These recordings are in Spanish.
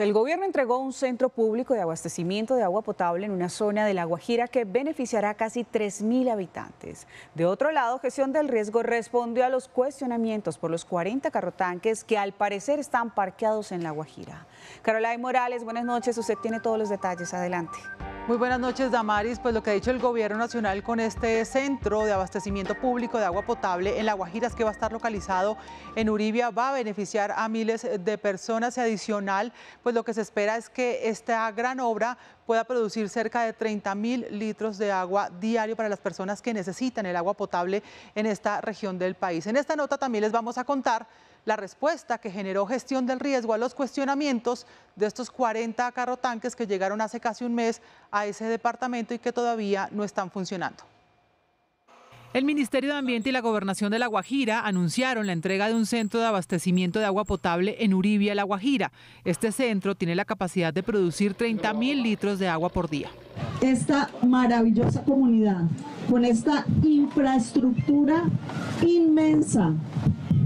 el gobierno entregó un centro público de abastecimiento de agua potable en una zona de La Guajira que beneficiará a casi 3.000 habitantes. De otro lado, Gestión del Riesgo respondió a los cuestionamientos por los 40 carrotanques que al parecer están parqueados en La Guajira. Caroline Morales, buenas noches. Usted tiene todos los detalles. Adelante. Muy buenas noches, Damaris. Pues lo que ha dicho el Gobierno Nacional con este centro de abastecimiento público de agua potable en La Guajira que va a estar localizado en Uribia, va a beneficiar a miles de personas y adicional, pues lo que se espera es que esta gran obra pueda producir cerca de 30 mil litros de agua diario para las personas que necesitan el agua potable en esta región del país. En esta nota también les vamos a contar la respuesta que generó gestión del riesgo a los cuestionamientos de estos 40 carrotanques que llegaron hace casi un mes a ese departamento y que todavía no están funcionando. El Ministerio de Ambiente y la Gobernación de La Guajira anunciaron la entrega de un centro de abastecimiento de agua potable en Uribia, La Guajira. Este centro tiene la capacidad de producir 30.000 litros de agua por día. Esta maravillosa comunidad, con esta infraestructura inmensa,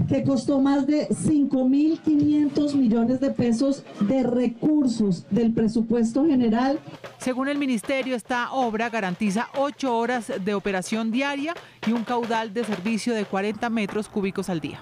que costó más de 5.500 millones de pesos de recursos del presupuesto general. Según el ministerio, esta obra garantiza 8 horas de operación diaria y un caudal de servicio de 40 metros cúbicos al día.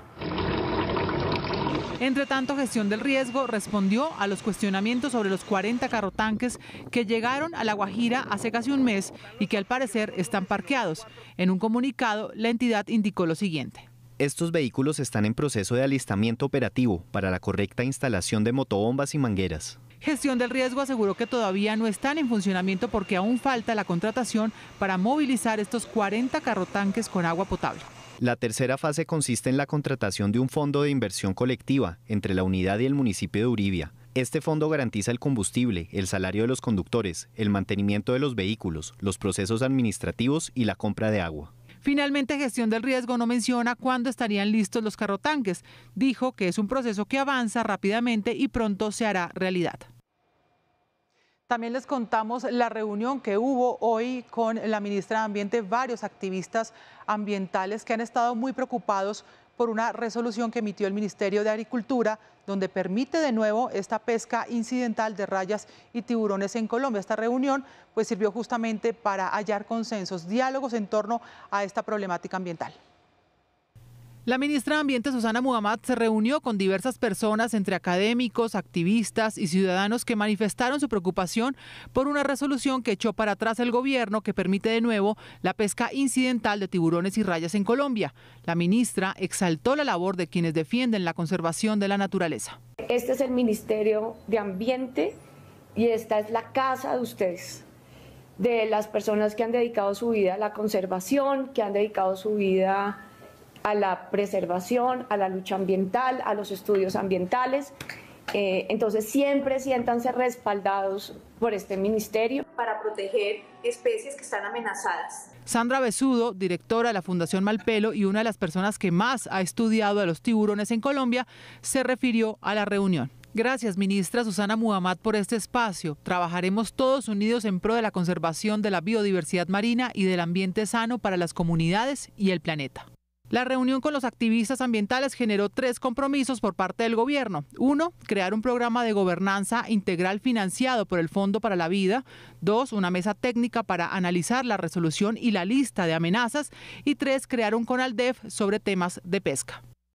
Entre tanto, Gestión del Riesgo respondió a los cuestionamientos sobre los 40 carrotanques que llegaron a La Guajira hace casi un mes y que al parecer están parqueados. En un comunicado, la entidad indicó lo siguiente. Estos vehículos están en proceso de alistamiento operativo para la correcta instalación de motobombas y mangueras. Gestión del riesgo aseguró que todavía no están en funcionamiento porque aún falta la contratación para movilizar estos 40 carrotanques con agua potable. La tercera fase consiste en la contratación de un fondo de inversión colectiva entre la unidad y el municipio de Uribia. Este fondo garantiza el combustible, el salario de los conductores, el mantenimiento de los vehículos, los procesos administrativos y la compra de agua. Finalmente, gestión del riesgo no menciona cuándo estarían listos los carrotanques. Dijo que es un proceso que avanza rápidamente y pronto se hará realidad. También les contamos la reunión que hubo hoy con la ministra de Ambiente, varios activistas ambientales que han estado muy preocupados por una resolución que emitió el Ministerio de Agricultura, donde permite de nuevo esta pesca incidental de rayas y tiburones en Colombia. Esta reunión pues, sirvió justamente para hallar consensos, diálogos en torno a esta problemática ambiental. La ministra de Ambiente Susana Muhammad se reunió con diversas personas entre académicos, activistas y ciudadanos que manifestaron su preocupación por una resolución que echó para atrás el gobierno que permite de nuevo la pesca incidental de tiburones y rayas en Colombia. La ministra exaltó la labor de quienes defienden la conservación de la naturaleza. Este es el Ministerio de Ambiente y esta es la casa de ustedes de las personas que han dedicado su vida a la conservación, que han dedicado su vida a la preservación, a la lucha ambiental, a los estudios ambientales. Eh, entonces siempre siéntanse respaldados por este ministerio. Para proteger especies que están amenazadas. Sandra Besudo, directora de la Fundación Malpelo y una de las personas que más ha estudiado a los tiburones en Colombia, se refirió a la reunión. Gracias, ministra Susana Muhammad, por este espacio. Trabajaremos todos unidos en pro de la conservación de la biodiversidad marina y del ambiente sano para las comunidades y el planeta. La reunión con los activistas ambientales generó tres compromisos por parte del gobierno. Uno, crear un programa de gobernanza integral financiado por el Fondo para la Vida. Dos, una mesa técnica para analizar la resolución y la lista de amenazas. Y tres, crear un CONALDEF sobre temas de pesca.